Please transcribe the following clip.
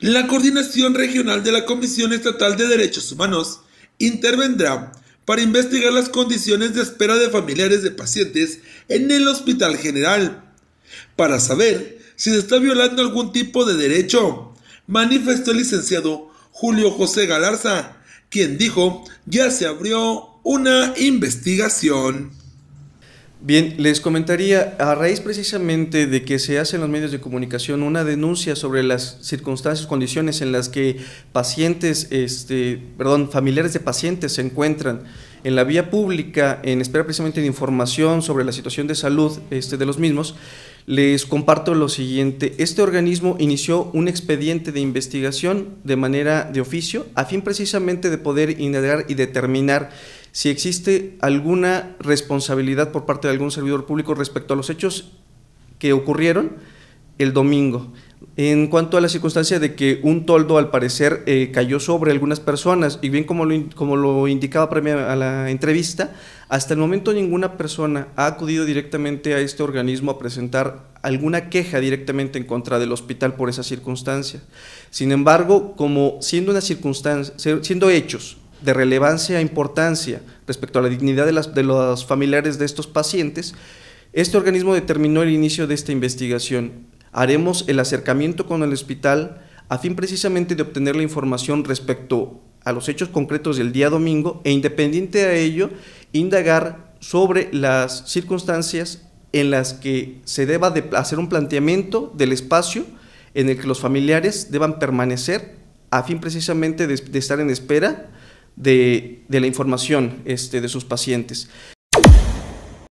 La Coordinación Regional de la Comisión Estatal de Derechos Humanos intervendrá para investigar las condiciones de espera de familiares de pacientes en el Hospital General, para saber si se está violando algún tipo de derecho, manifestó el licenciado Julio José Galarza, quien dijo ya se abrió una investigación. Bien, les comentaría, a raíz precisamente de que se hace en los medios de comunicación una denuncia sobre las circunstancias, condiciones en las que pacientes, este, perdón, familiares de pacientes se encuentran en la vía pública en espera precisamente de información sobre la situación de salud este, de los mismos, les comparto lo siguiente. Este organismo inició un expediente de investigación de manera de oficio a fin precisamente de poder indagar y determinar si existe alguna responsabilidad por parte de algún servidor público respecto a los hechos que ocurrieron el domingo en cuanto a la circunstancia de que un toldo al parecer eh, cayó sobre algunas personas y bien como lo, como lo indicaba a la entrevista, hasta el momento ninguna persona ha acudido directamente a este organismo a presentar alguna queja directamente en contra del hospital por esa circunstancia. Sin embargo, como siendo una circunstancia, siendo hechos de relevancia e importancia respecto a la dignidad de los familiares de estos pacientes, este organismo determinó el inicio de esta investigación haremos el acercamiento con el hospital a fin precisamente de obtener la información respecto a los hechos concretos del día domingo e independiente a ello, indagar sobre las circunstancias en las que se deba hacer un planteamiento del espacio en el que los familiares deban permanecer a fin precisamente de, estar en espera de, la información este, de sus pacientes.